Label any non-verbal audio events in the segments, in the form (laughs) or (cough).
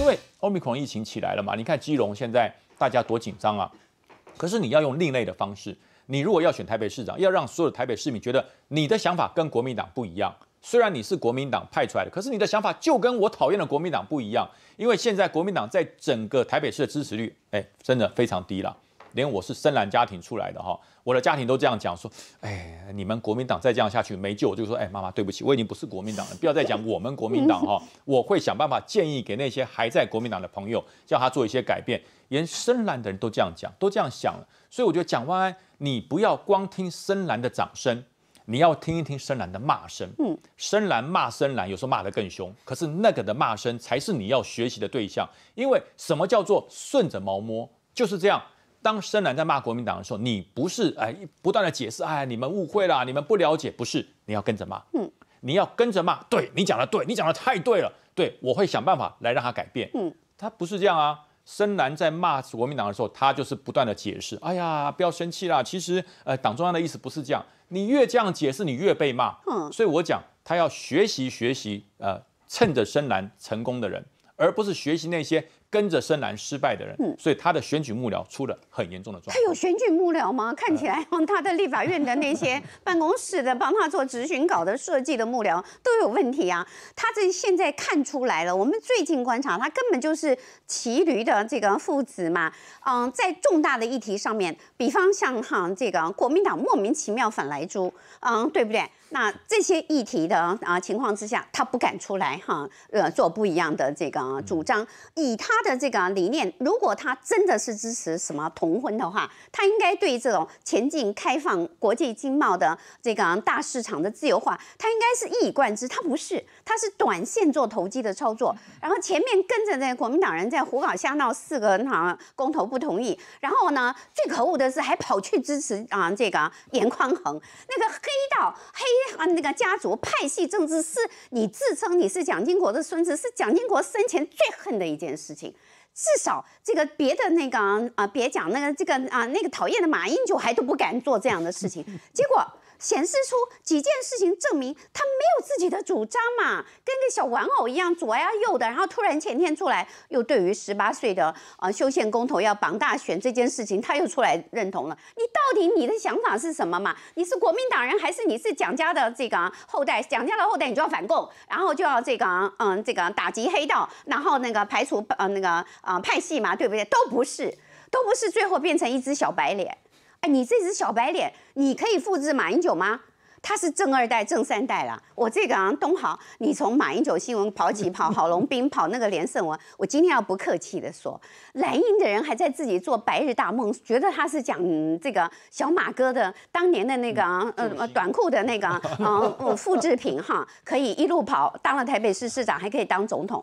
因为欧米克戎疫情起来了嘛，你看基隆现在大家多紧张啊！可是你要用另类的方式，你如果要选台北市长，要让所有的台北市民觉得你的想法跟国民党不一样。虽然你是国民党派出来的，可是你的想法就跟我讨厌的国民党不一样。因为现在国民党在整个台北市的支持率，哎，真的非常低了。连我是深蓝家庭出来的哈，我的家庭都这样讲说，哎，你们国民党再这样下去没救。我就说，哎，妈妈对不起，我已经不是国民党了，不要再讲我们国民党哈。我会想办法建议给那些还在国民党的朋友，叫他做一些改变。连深蓝的人都这样讲，都这样想了，所以我觉得蒋万安，你不要光听深蓝的掌声，你要听一听深蓝的骂声。嗯，深蓝骂深蓝，有时候骂得更凶，可是那个的骂声才是你要学习的对象。因为什么叫做顺着猫摸，就是这样。当深蓝在骂国民党的时候，你不是哎，不断的解释，哎，你们误会了，你们不了解，不是，你要跟着骂，嗯，你要跟着骂，对你讲的对，你讲的太对了，对我会想办法来让他改变，嗯，他不是这样啊，深蓝在骂国民党的时候，他就是不断的解释，哎呀，不要生气啦，其实，呃，党中央的意思不是这样，你越这样解释，你越被骂，嗯，所以我讲他要学习学习，呃，趁着深蓝成功的人，而不是学习那些。跟着深蓝失败的人，所以他的选举幕僚出了很严重的状况。他有选举幕僚吗？看起来他的立法院的那些办公室的帮他做执询稿的设计的幕僚都有问题啊！他这现在看出来了。我们最近观察，他根本就是骑驴的这个父子嘛。嗯，在重大的议题上面，比方像哈这个国民党莫名其妙反来猪，嗯，对不对？那这些议题的啊情况之下，他不敢出来哈，呃，做不一样的这个主张。以他的这个理念，如果他真的是支持什么同婚的话，他应该对这种前进开放、国际经贸的这个大市场的自由化，他应该是一以贯之。他不是，他是短线做投机的操作。然后前面跟着个国民党人在胡搞瞎闹，四个好像公投不同意。然后呢，最可恶的是还跑去支持啊这个严宽衡那个黑道黑。啊，那个家族派系政治是你自称你是蒋经国的孙子，是蒋经国生前最恨的一件事情。至少这个别的那个啊，别讲那个这个啊，那个讨厌的马英九还都不敢做这样的事情。结果。显示出几件事情，证明他没有自己的主张嘛，跟个小玩偶一样左呀右的。然后突然前天出来，又对于十八岁的呃修宪公投要绑大选这件事情，他又出来认同了。你到底你的想法是什么嘛？你是国民党人还是你是蒋家的这个后代？蒋家的后代你就要反共，然后就要这个嗯这个打击黑道，然后那个排除呃那个啊派系嘛，对不对？都不是，都不是，最后变成一只小白脸。哎，你这只小白脸，你可以复制马英九吗？他是正二代、正三代了。我这个啊，东航，你从马英九新闻跑起，跑郝龙斌，跑那个连胜文，我今天要不客气的说，蓝营的人还在自己做白日大梦，觉得他是讲这个小马哥的当年的那个啊呃短裤的那个啊复制品哈，可以一路跑，当了台北市市长，还可以当总统。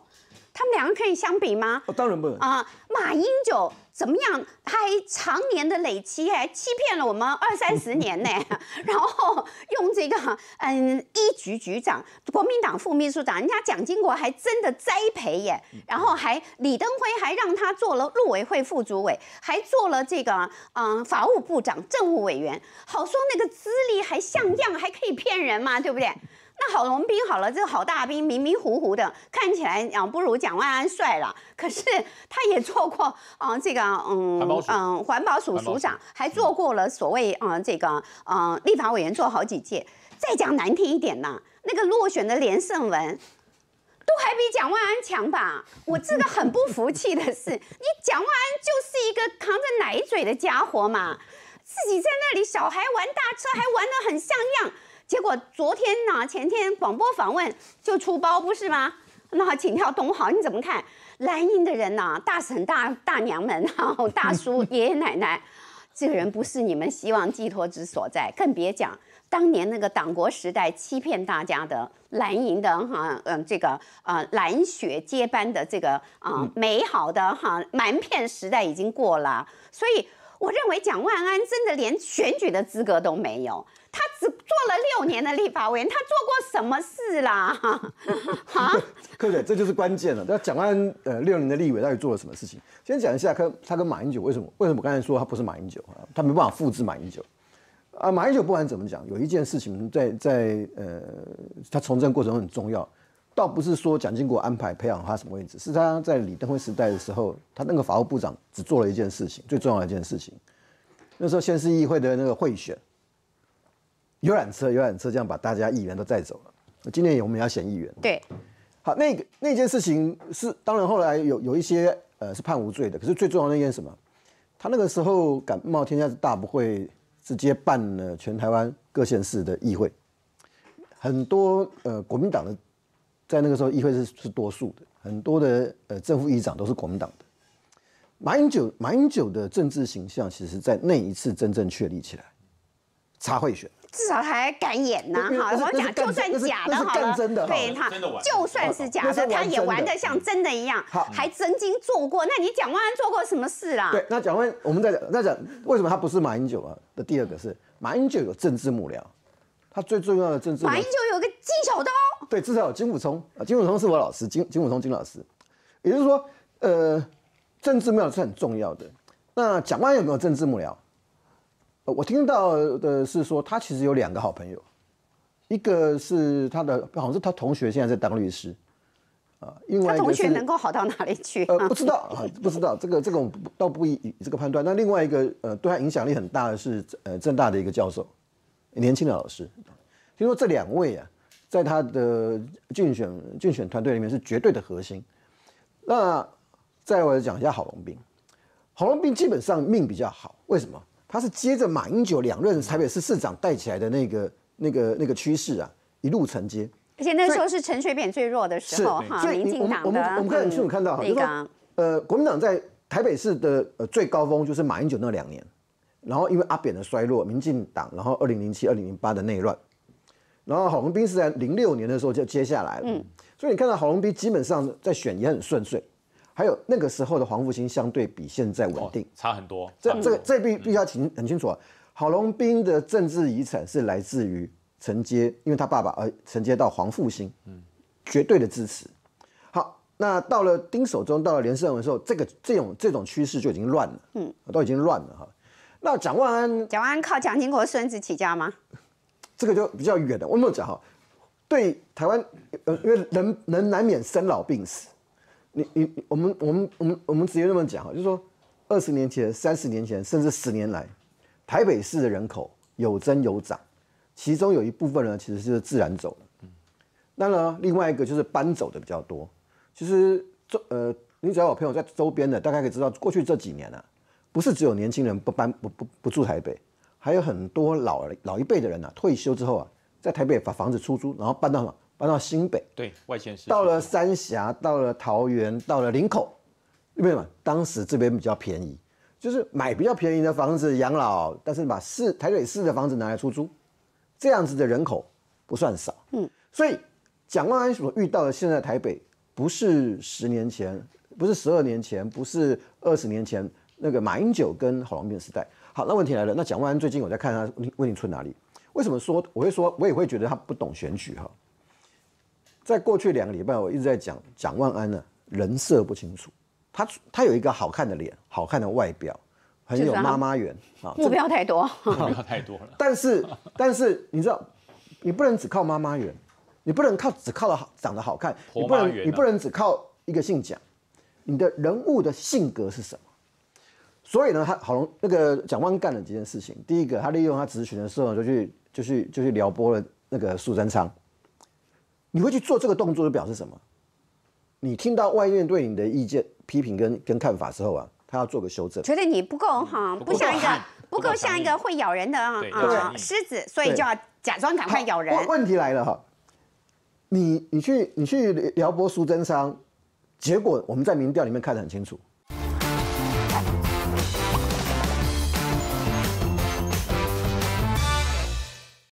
他们两个可以相比吗？当然不能啊！马英九怎么样？他常年的累积还欺骗了我们二三十年呢。(laughs) 然后用这个嗯，一局局长、国民党副秘书长，人家蒋经国还真的栽培耶。然后还李登辉还让他做了陆委会副主委，还做了这个嗯法务部长、政务委员。好说那个资历还像样，还可以骗人嘛？对不对？那郝龙斌好了，这个郝大兵迷迷糊糊的，看起来啊不如蒋万安帅了。可是他也做过啊，这个嗯嗯环保署署长，还做过了所谓啊这个啊立法委员做好几届。再讲难听一点呢，那个落选的连胜文，都还比蒋万安强吧？我这个很不服气的是，你蒋万安就是一个扛着奶嘴的家伙嘛，自己在那里小孩玩大车，还玩得很像样。结果昨天呢，前天广播访问就出包不是吗？那请教董豪你怎么看？蓝营的人呢，大婶大大娘们啊，(laughs) 大叔 (laughs) 爷爷奶奶，这个人不是你们希望寄托之所在，更别讲当年那个党国时代欺骗大家的蓝营的哈嗯这个啊蓝血接班的这个啊美好的哈瞒骗时代已经过了，所以我认为蒋万安真的连选举的资格都没有。做了六年的立法委员，他做过什么事啦？(laughs) 啊，柯姐，这就是关键了。那蒋完呃六年的立委到底做了什么事情？先讲一下，他他跟马英九为什么？为什么刚才说他不是马英九？他没办法复制马英九。啊，马英九不管怎么讲，有一件事情在在呃他从政过程很重要，倒不是说蒋经国安排培养他什么位置，是他在李登辉时代的时候，他那个法务部长只做了一件事情，最重要的一件事情。那时候先是议会的那个会选。游览车，游览车，这样把大家议员都带走了。今年我们也要选议员。对，好，那个那件事情是，当然后来有有一些呃是判无罪的，可是最重要的件什么？他那个时候敢冒天下之大不讳，直接办了全台湾各县市的议会，很多呃国民党的在那个时候议会是是多数的，很多的呃正副议长都是国民党的。马英九马英九的政治形象，其实，在那一次真正确立起来，查会选。至少还敢演呢，哈！我讲就算假的好了，对他，就算是假的，他也玩的像真的一样，还曾经做过。那你蒋万安做过什么事啊？对，那蒋万，我们再讲，再讲为什么他不是马英九啊？的第二个是马英九有政治幕僚，他最重要的政治。马英九有个金小刀。对，至少有金武聪啊，金武聪是我老师，金金武聪金老师，也就是说，呃，政治幕僚是很重要的。那蒋万安有没有政治幕僚？我听到的是说，他其实有两个好朋友，一个是他的好像是他同学，现在在当律师，啊，因为他同学能够好到哪里去？呃，不知道啊，不知道这个这个倒不一这个判断。那另外一个呃，对他影响力很大的是呃正大的一个教授，年轻的老师。听说这两位啊，在他的竞选竞选团队里面是绝对的核心。那再来讲一下郝龙斌，郝龙斌基本上命比较好，为什么？他是接着马英九两任台北市市长带起来的那个、那个、那个趋势啊，一路承接。而且那时候是陈水扁最弱的时候，哈，民进党的。我们我们很清楚看到，就是说，呃，国民党在台北市的呃最高峰就是马英九那两年，然后因为阿扁的衰落，民进党，然后二零零七、二零零八的内乱，然后郝龙斌是在零六年的时候就接下来了。嗯，所以你看到郝龙斌基本上在选也很顺遂。还有那个时候的黄复兴相对比现在稳定，差很多。这、这、个这必必须要清很清楚啊。郝龙斌的政治遗产是来自于承接，因为他爸爸而承接到黄复兴，嗯，绝对的支持。好，那到了丁守中，到了连胜文的时候，这个这种这种趋势就已经乱了，嗯，都已经乱了哈。那蒋万安，蒋万安靠蒋经国孙子起家吗？这个就比较远了。我没有讲哈，对台湾，呃，因为人人难免生老病死。你你我们我们我们我们直接这么讲哈，就是说，二十年前、三十年前，甚至十年来，台北市的人口有增有涨，其中有一部分呢，其实是自然走的，嗯，那呢，另外一个就是搬走的比较多。其实周呃，你只要有朋友在周边的，大概可以知道，过去这几年呢，不是只有年轻人不搬不不不住台北，还有很多老老一辈的人呢，退休之后啊，在台北把房子出租，然后搬到。什么搬到新北，对外县市，到了三峡，到了桃园，到了林口，为什么？当时这边比较便宜，就是买比较便宜的房子养老，但是把市台北市的房子拿来出租，这样子的人口不算少，嗯，所以蒋万安所遇到的现在台北，不是十年前，不是十二年前，不是二十年前那个马英九跟郝龙斌时代。好，那问题来了，那蒋万安最近我在看他问你出哪里？为什么说我会说，我也会觉得他不懂选举哈？在过去两个礼拜，我一直在讲蒋万安呢，人设不清楚。他他有一个好看的脸，好看的外表，很有妈妈缘啊。目标太多，目标太多了。(laughs) 但是但是你知道，你不能只靠妈妈缘，你不能靠只靠了长得好看。你不能你不能只靠一个姓蒋，你的人物的性格是什么？所以呢，他好容那个蒋万干了几件事情。第一个，他利用他职权的时候，就去就去就去撩拨了那个苏贞昌。你会去做这个动作，就表示什么？你听到外面对你的意见、批评跟跟看法之后啊，他要做个修正，觉得你不够哈，不像一个不够像一个会咬人的啊，狮子，所以就要假装赶快咬人。问题来了哈，你你去你去撩拨苏贞昌，结果我们在民调里面看得很清楚。